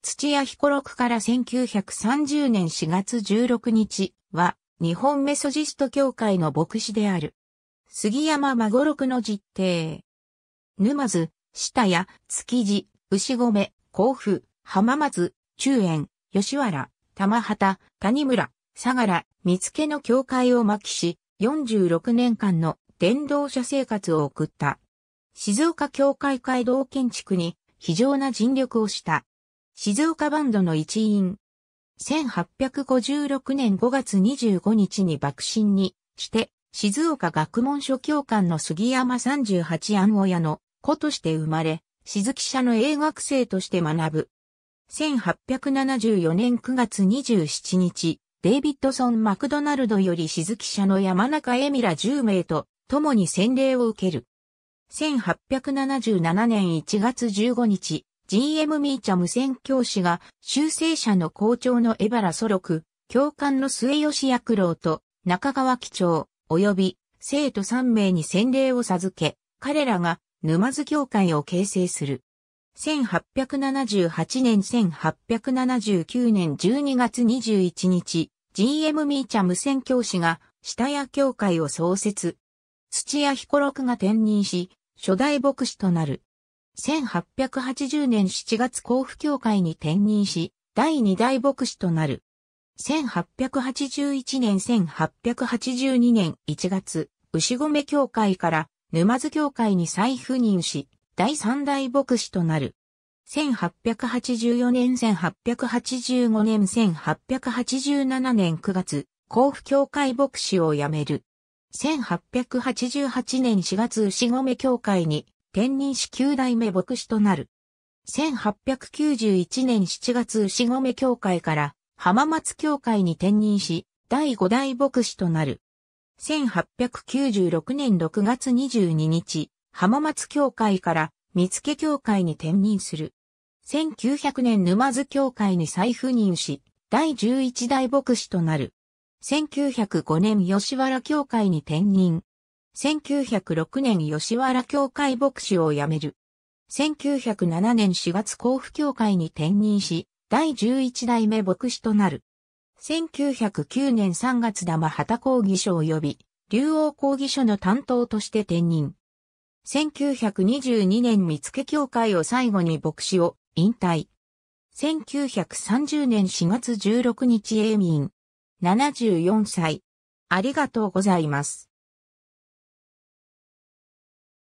土屋彦六から1930年4月16日は、日本メソジスト協会の牧師である。杉山孫六の実定。沼津、下谷、築地、牛込、甲府、浜松、中園、吉原、玉畑、谷村、相良、見附の教会を巻きし、46年間の伝道者生活を送った。静岡教会街道建築に非常な尽力をした。静岡バンドの一員。1856年5月25日に爆心にして、静岡学問所教官の杉山三十八安親の子として生まれ、鈴木社の英学生として学ぶ。1874年9月27日、デイビッドソン・マクドナルドより鈴木社の山中エミラ10名と共に洗礼を受ける。1877年1月15日、GM ミーチャ無線教師が修正者の校長の江原祖禄、教官の末吉役郎と中川機長、及び生徒3名に洗礼を授け、彼らが沼津教会を形成する。1878年1879年12月21日、GM ミーチャ無線教師が下屋教会を創設。土屋彦六が転任し、初代牧師となる。1880年7月甲府協会に転任し、第2代牧師となる。1881年1882年1月、牛込協会から沼津協会に再赴任し、第3代牧師となる。1884年1885年1887年9月、甲府協会牧師を辞める。1888年4月牛込協会に天人市9代目牧師となる。1891年7月牛込教会から浜松教会に転任し、第5代牧師となる。1896年6月22日、浜松教会から見附教会に転任する。1900年沼津教会に再赴任し、第11代牧師となる。1905年吉原教会に転任。1906年吉原教会牧師を辞める。1907年4月甲府教会に転任し、第11代目牧師となる。1909年3月玉畑講義所及び、竜王講義所の担当として転任。1922年見附協会を最後に牧師を引退。1930年4月16日永民。74歳。ありがとうございます。